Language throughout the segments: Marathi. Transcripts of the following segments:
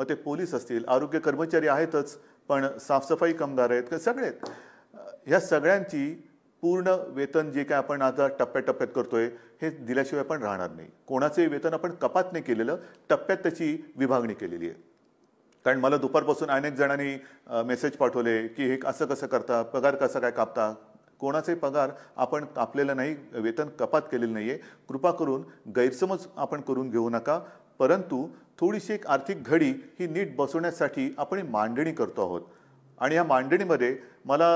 मग ते पोलीस असतील आरोग्य कर्मचारी आहेतच पण साफसफाई कामगार आहेत सगळे ह्या सगळ्यांची पूर्ण वेतन जे काय आपण आता टप्प्याटप्प्यात करतोय हे दिल्याशिवाय पण राहणार नाही कोणाचंही वेतन आपण कपात नाही केलेलं टप्प्यात त्याची विभागणी केलेली आहे कारण मला दुपारपासून अनेक जणांनी मेसेज पाठवले की हे असं कसं करता पगार कसा काय कापता कोणाचाही पगार आपण कापलेलं नाही वेतन कपात केलेलं नाही आहे कृपा करून गैरसमज आपण करून घेऊ नका परंतु थोडीशी एक आर्थिक घडी ही नीट बसवण्यासाठी आपण मांडणी करतो आहोत आणि या मांडणीमध्ये मला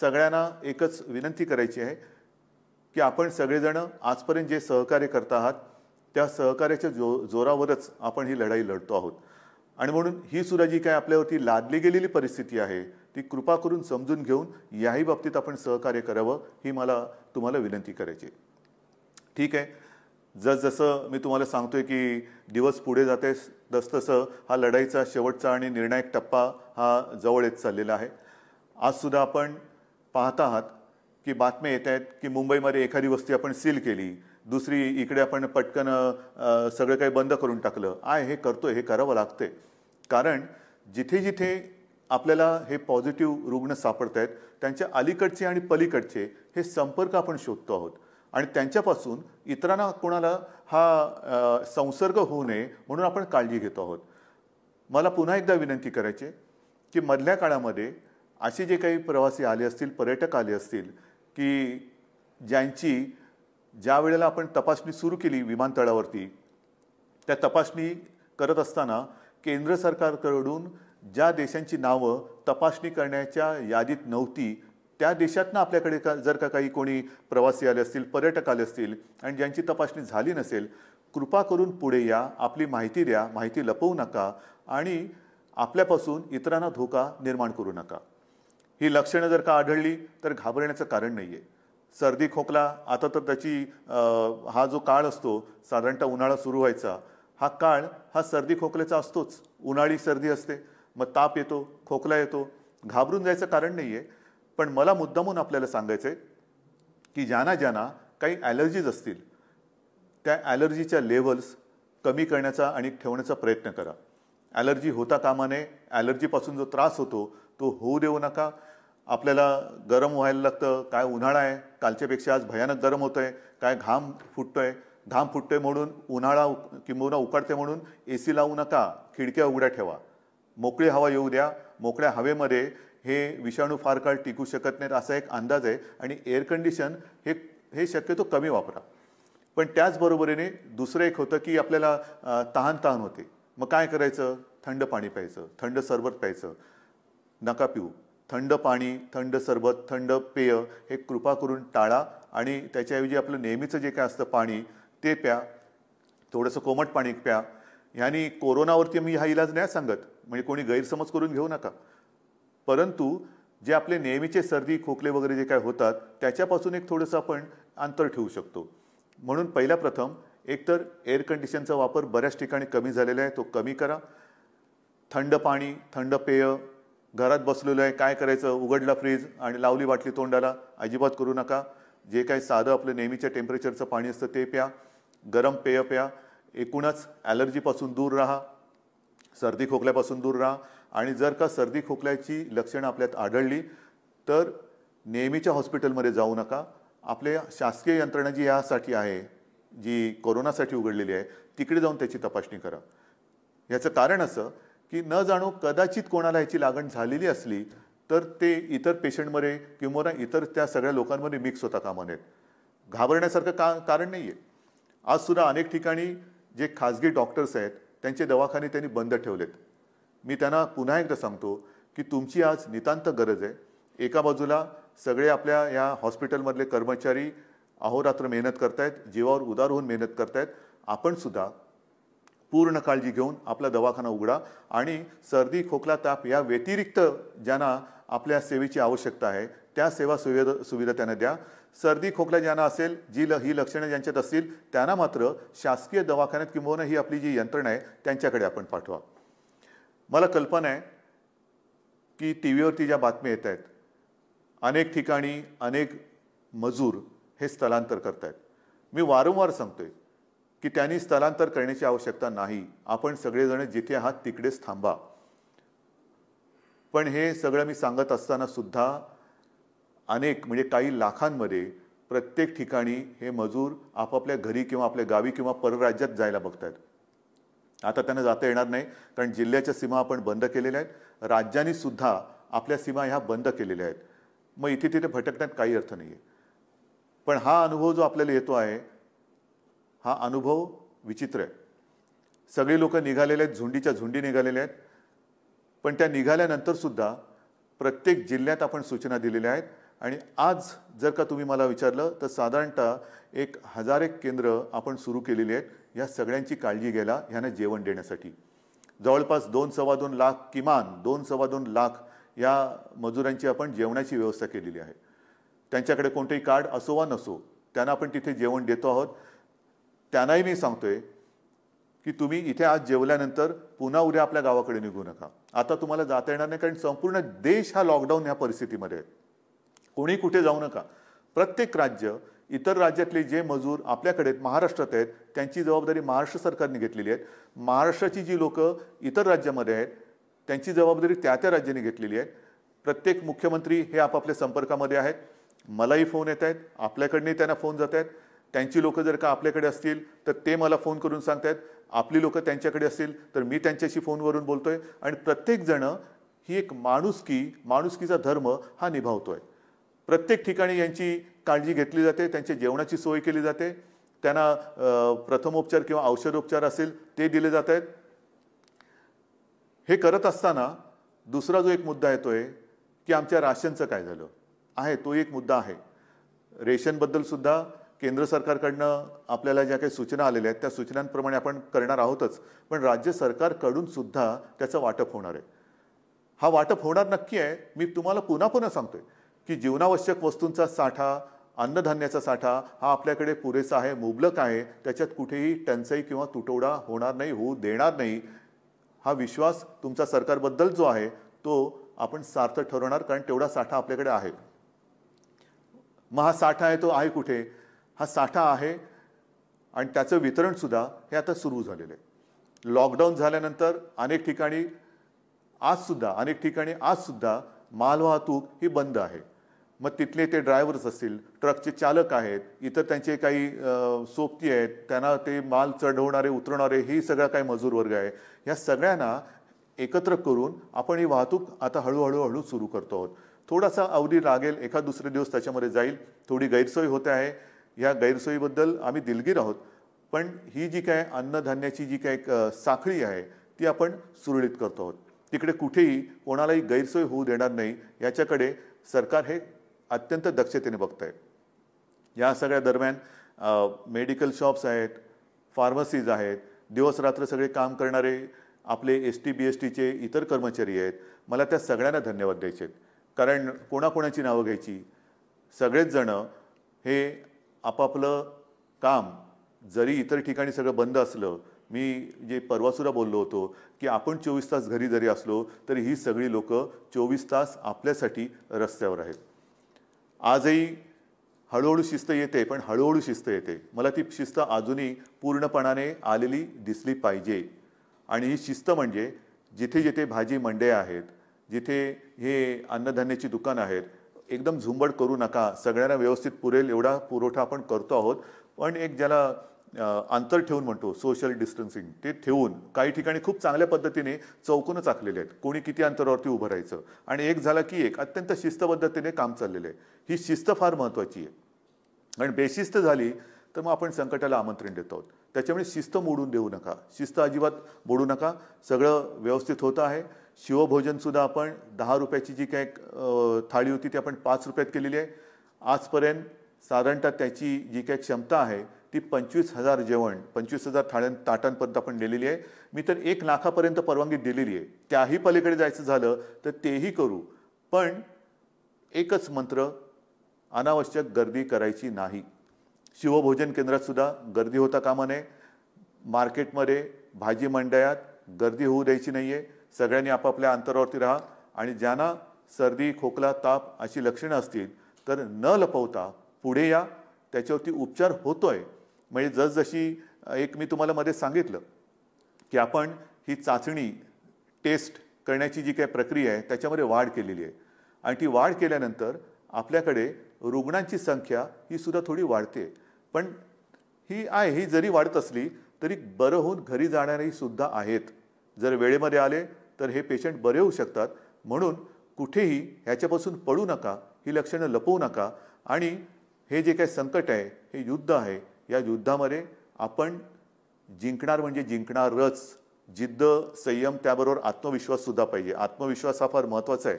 सगळ्यांना एकच विनंती करायची आहे की आपण सगळेजणं आजपर्यंत जे सहकार्य करत आहात त्या सहकार्याच्या जो जोरावरच आपण ही लढाई लढतो आहोत आणि म्हणून ही सुद्धा जी काय आपल्यावरती लादली गेलेली परिस्थिती आहे ती कृपा करून समजून घेऊन याही बाबतीत आपण सहकार्य करावं ही मला तुम्हाला विनंती करायची ठीक आहे जसजसं मी तुम्हाला सांगतोय की दिवस पुढे जाते तसतसं हा लढाईचा शेवटचा आणि निर्णायक टप्पा हा जवळ येत चाललेला आहे आजसुद्धा आपण पाहत आहात की बातम्या येत आहेत की मुंबईमध्ये एखादी वस्ती आपण सील केली दुसरी इकडे आपण पटकन सगळं काही बंद करून टाकलं आय हे करतो हे करावं लागते कारण जिथे जिथे आपल्याला हे पॉझिटिव्ह रुग्ण सापडत आहेत त्यांच्या अलीकडचे आणि पलीकडचे हे संपर्क आपण शोधतो आहोत आणि त्यांच्यापासून इतरांना कोणाला हा संसर्ग होऊ नये म्हणून आपण काळजी घेतो आहोत मला पुन्हा एकदा विनंती करायची की मधल्या काळामध्ये असे जे काही प्रवासी आले असतील पर्यटक आले असतील की ज्यांची ज्या वेळेला आपण तपासणी सुरू केली विमानतळावरती त्या तपासणी करत असताना केंद्र सरकारकडून ज्या देशांची नावं तपासणी करण्याच्या यादीत नव्हती त्या देशातनं आपल्याकडे का जर का काही कोणी प्रवासी आले असतील पर्यटक आले असतील आणि ज्यांची तपासणी झाली नसेल कृपा करून पुढे या आपली माहिती द्या माहिती लपवू नका आणि आपल्यापासून इतरांना धोका निर्माण करू नका ही लक्षणं जर का आढळली तर घाबरण्याचं कारण नाही आहे सर्दी खोकला आता तर त्याची हा जो काळ असतो साधारणतः उन्हाळा सुरू व्हायचा हा काळ हा सर्दी खोकल्याचा असतोच उन्हाळी सर्दी असते मग ताप येतो खोकला येतो घाबरून जायचं कारण नाही आहे पण मला मुद्दामून आपल्याला सांगायचं आहे की ज्यांना ज्यांना काही ॲलर्जीज असतील त्या ॲलर्जीच्या लेवल्स कमी करण्याचा आणि ठेवण्याचा प्रयत्न करा ॲलर्जी होता कामाने ॲलर्जीपासून जो त्रास होतो तो होऊ देऊ नका आपल्याला गरम व्हायला लागतं काय उन्हाळा आहे कालच्यापेक्षा आज भयानक गरम होतं आहे काय घाम फुटतो आहे घाम फुटतोय म्हणून उन्हाळा किंबहुना उकाडते म्हणून ए सी लावू नका खिडक्या उघड्या ठेवा मोकळी हवा येऊ द्या मोकळ्या हवेमध्ये हे विषाणू फार काळ टिकू शकत नाहीत असा एक अंदाज आहे आणि एअर कंडिशन हे हे शक्यतो कमी वापरा पण त्याचबरोबरीने दुसरं एक होतं की आपल्याला तहान तहान होते मग काय करायचं थंड पाणी प्यायचं थंड सरबत प्यायचं नका पिऊ थंड पाणी थंड सरबत थंड पेय हे कृपा करून टाळा आणि त्याच्याऐवजी आपलं नेहमीचं जे काय असतं पाणी ते प्या थोडंसं कोमट पाणी प्या ह्यानी कोरोनावरती मी हा इलाज नाही सांगत म्हणजे कोणी गैरसमज करून घेऊ नका परंतु जे आपले नेहमीचे सर्दी खोकले वगैरे जे काय होतात त्याच्यापासून एक थोडंसं आपण अंतर ठेवू शकतो म्हणून पहिल्या प्रथम एकतर एअर कंडिशनचा वापर बऱ्याच ठिकाणी कमी झालेला आहे तो कमी करा थंड पाणी थंड पेय घरात बसलेलं आहे काय करायचं उघडला फ्रीज आणि लावली बाटली तोंडाला अजिबात करू नका जे काही साधं आपलं नेहमीच्या टेम्परेचरचं पाणी असतं ते प्या गरम पेय प्या एकूणच ॲलर्जीपासून दूर राहा सर्दी खोकल्यापासून दूर राहा आणि जर का सर्दी खोकल्याची लक्षणं आपल्यात आढळली तर नेहमीच्या हॉस्पिटलमध्ये जाऊ नका आपल्या शासकीय यंत्रणा जी यासाठी आहे जी कोरोनासाठी उघडलेली आहे तिकडे जाऊन त्याची तपासणी करा याचं कारण असं की न जाणो कदाचित कोणाला याची लागण झालेली असली तर ते इतर पेशंटमध्ये किंवा इतर त्या सगळ्या लोकांमध्ये मिक्स होता कामा नयेत घाबरण्यासारखं का कारण नाही आहे आजसुद्धा अनेक ठिकाणी जे खाजगी डॉक्टर्स आहेत त्यांचे दवाखाने त्यांनी बंद ठेवलेत मी त्यांना पुन्हा एकदा सांगतो की तुमची आज नितांत गरज आहे एका बाजूला सगळे आपल्या या हॉस्पिटलमधले कर्मचारी अहोरात्र मेहनत करतायत जीवावर उदार होऊन मेहनत करतायत आपणसुद्धा पूर्ण काळजी घेऊन आपला दवाखाना उघडा आणि सर्दी खोकला ताप या व्यतिरिक्त ज्यांना आपल्या सेवेची आवश्यकता आहे त्या सेवा सुविधा सुविधा त्यांना द्या सर्दी खोकला ज्यांना असेल जी ल ही लक्षणं ज्यांच्यात असतील त्यांना मात्र शासकीय दवाखान्यात किंबहुना ही आपली जी यंत्रणा आहे त्यांच्याकडे आपण पाठवा मला कल्पना आहे की टी व्हीवरती ज्या बातम्या येत आहेत अनेक ठिकाणी अनेक मजूर हे स्थलांतर करत आहेत मी वारंवार सांगतोय की त्यांनी स्थलांतर करण्याची आवश्यकता नाही आपण सगळेजण जिथे आहात तिकडेच थांबा पण हे सगळं मी सांगत असताना सुद्धा अनेक म्हणजे काही लाखांमध्ये प्रत्येक ठिकाणी हे मजूर आपापल्या घरी किंवा आपल्या गावी किंवा परराज्यात जायला बघत आहेत आता त्यांना जाता येणार नाही कारण जिल्ह्याच्या सीमा आपण बंद केलेल्या आहेत राज्यांनी सुद्धा आपल्या सीमा ह्या बंद केलेल्या आहेत मग इथे तिथे भटकण्यात काही अर्थ नाही आहे पण हा अनुभव जो आपल्याला येतो आहे हा अनुभव विचित्र आहे सगळे लोक निघालेले आहेत झुंडीच्या झुंडी निघालेल्या आहेत पण त्या निघाल्यानंतरसुद्धा प्रत्येक जिल्ह्यात आपण सूचना दिलेल्या आहेत आणि आज जर का तुम्ही मला विचारलं तर साधारणतः एक हजार एक केंद्र आपण सुरू केलेली आहेत ह्या सगळ्यांची काळजी घ्यायला ह्यांना जेवण देण्यासाठी जवळपास दोन सव्वा दोन लाख किमान दोन सव्वा दोन लाख या मजुरांची आपण जेवणाची व्यवस्था केलेली आहे त्यांच्याकडे कोणतंही कार्ड असो वा नसो त्यांना आपण तिथे जेवण देतो आहोत त्यांनाही मी सांगतोय की तुम्ही इथे आज जेवल्यानंतर पुन्हा उद्या आपल्या गावाकडे निघू नका आता तुम्हाला जाता येणार नाही कारण संपूर्ण देश हा लॉकडाऊन ह्या परिस्थितीमध्ये आहे कोणी कुठे जाऊ नका प्रत्येक राज्य इतर राज्यातले जे मजूर आपल्याकडे आहेत महाराष्ट्रात आहेत त्यांची जबाबदारी महाराष्ट्र सरकारने घेतलेली आहे महाराष्ट्राची जी लोकं इतर राज्यामध्ये आहेत त्यांची जबाबदारी त्या त्या राज्याने घेतलेली आहे प्रत्येक मुख्यमंत्री हे आपापल्या संपर्कामध्ये आहेत मलाही फोन येत आहेत आपल्याकडनेही त्यांना फोन जात आहेत त्यांची लोकं जर का आपल्याकडे असतील तर ते मला फोन करून आहेत आपली लोकं त्यांच्याकडे असतील तर मी त्यांच्याशी फोनवरून बोलतो आहे आणि प्रत्येकजणं ही एक माणुसकी माणुसकीचा धर्म हा निभावतो आहे प्रत्येक ठिकाणी यांची काळजी घेतली जाते त्यांच्या जेवणाची सोय केली जाते त्यांना प्रथमोपचार किंवा औषधोपचार असेल ते दिले जात आहेत हे करत असताना दुसरा जो एक मुद्दा येतोय की आमच्या राशनचं काय झालं आहे तो एक मुद्दा आहे रेशनबद्दल सुद्धा केंद्र सरकारकडनं आपल्याला ज्या काही सूचना आलेल्या आहेत त्या सूचनांप्रमाणे आपण करणार आहोतच पण राज्य सरकारकडून सुद्धा त्याचं वाटप होणार आहे हा वाटप होणार नक्की आहे मी तुम्हाला पुन्हा पुन्हा सांगतोय की जीवनावश्यक वस्तूंचा साठा अन्नधान्याचा साठा हा आपल्याकडे पुरेसा आहे मुबलक आहे त्याच्यात कुठेही टंचाई किंवा तुटवडा होणार नाही होऊ देणार नाही हा विश्वास तुमचा सरकारबद्दल जो आहे तो आपण सार्थ ठरवणार कारण तेवढा साठा आपल्याकडे आहे मग हा साठा आहे तो आहे कुठे हा साठा आहे आणि त्याचं वितरणसुद्धा हे आता सुरू झालेलं आहे लॉकडाऊन झाल्यानंतर अनेक ठिकाणी आजसुद्धा अनेक ठिकाणी आजसुद्धा मालवाहतूक ही बंद आहे मग तिथले ते ड्रायव्हर्स असतील ट्रकचे चालक आहेत इतर त्यांचे काही सोबती आहेत त्यांना ते माल चढवणारे उतरवणारे ही सगळा काही मजूर वर्ग आहे या सगळ्यांना एकत्र करून आपण ही वाहतूक आता हळूहळू हळू सुरू करतो आहोत थोडासा अवधी लागेल एखाद दुसरे दिवस त्याच्यामध्ये जाईल थोडी गैरसोय होते आहे या गैरसोयीबद्दल आम्ही दिलगीर आहोत पण ही जी काय अन्नधान्याची जी काय साखळी आहे ती आपण सुरळीत करतो आहोत तिकडे कुठेही कोणालाही गैरसोय होऊ देणार नाही याच्याकडे सरकार हे अत्यंत दक्षतेने बघत आहेत या सगळ्या दरम्यान मेडिकल शॉप्स आहेत फार्मसीज आहेत दिवसरात्र सगळे काम करणारे आपले एस टी बी एस टीचे इतर कर्मचारी आहेत मला त्या सगळ्यांना धन्यवाद द्यायचे आहेत कारण कोणाकोणाची नावं घ्यायची सगळेच जणं हे आपापलं काम जरी इतर ठिकाणी सगळं बंद असलं मी जे परवासुरा बोललो होतो की आपण चोवीस तास घरी जरी असलो तरी ही सगळी लोकं चोवीस तास आपल्यासाठी रस्त्यावर आहेत आजही हळूहळू शिस्त येते पण हळूहळू शिस्त येते मला ती शिस्त अजूनही पूर्णपणाने आलेली दिसली पाहिजे आणि ही शिस्त म्हणजे जिथे जिथे भाजी मंडे आहेत जिथे हे अन्नधान्याची दुकानं आहेत एकदम झुंबड करू नका सगळ्यांना व्यवस्थित पुरेल एवढा पुरवठा आपण करतो आहोत पण एक ज्याला अंतर ठेवून म्हणतो सोशल डिस्टन्सिंग ते ठेवून काही ठिकाणी खूप चांगल्या पद्धतीने चौकूनच आखलेले आहेत कोणी किती अंतरावरती उभं राहायचं आणि एक झाला की एक अत्यंत शिस्तबद्धतेने काम चाललेलं आहे ही शिस्त फार महत्त्वाची आहे कारण बेशिस्त झाली तर मग आपण संकटाला आमंत्रण देत आहोत त्याच्यामुळे शिस्त मोडून देऊ नका शिस्त अजिबात मोडू नका सगळं व्यवस्थित होतं आहे शिवभोजनसुद्धा आपण दहा रुपयाची जी काय थाळी होती ती आपण पाच रुपयात केलेली आहे आजपर्यंत साधारणतः त्याची जी काही क्षमता आहे ती पंचवीस हजार जेवण पंचवीस हजार थाळ्यां ताटांपर्यंत आपण दिलेली आहे मी तर एक लाखापर्यंत परवानगी दिलेली आहे त्याही पलीकडे जायचं झालं तर तेही करू पण एकच मंत्र अनावश्यक गर्दी करायची नाही शिवभोजन केंद्रातसुद्धा गर्दी होता कामा नये मार्केटमध्ये भाजी मंडयात गर्दी होऊ द्यायची नाही आहे सगळ्यांनी आपापल्या अंतरावरती राहा आणि ज्यांना सर्दी खोकला ताप अशी लक्षणं असतील तर न लपवता पुढे या त्याच्यावरती उपचार होतोय म्हणजे जसजशी एक मी तुम्हाला मध्ये सांगितलं की आपण ही चाचणी टेस्ट करण्याची जी काही प्रक्रिया आहे त्याच्यामध्ये वाढ केलेली आहे आणि ती वाढ केल्यानंतर आपल्याकडे रुग्णांची संख्या ही सुद्धा थोडी वाढते पण ही आहे ही जरी वाढत असली तरी बरं होऊन घरी जाणारेही सुद्धा आहेत जर वेळेमध्ये आले तर हे पेशंट बरे होऊ शकतात म्हणून कुठेही ह्याच्यापासून पडू नका ही लक्षणं लपवू नका आणि हे जे काही संकट आहे हे युद्ध आहे या युद्धामध्ये आपण जिंकणार म्हणजे जिंकणारच जिद्द संयम त्याबरोबर आत्मविश्वाससुद्धा पाहिजे आत्मविश्वास हा फार महत्त्वाचा आहे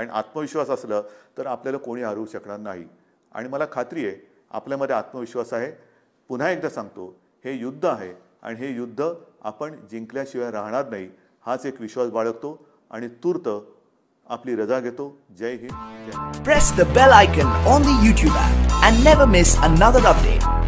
आणि आत्मविश्वास असलं तर आपल्याला कोणी हरवू शकणार नाही आणि मला खात्री आहे आपल्यामध्ये आत्मविश्वास आहे पुन्हा एकदा सांगतो हे युद्ध आहे आणि हे युद्ध आपण जिंकल्याशिवाय राहणार नाही हाच एक विश्वास बाळगतो आणि तूर्त आपली रजा घेतो जय हिंद press the bell icon on the YouTube and never miss another update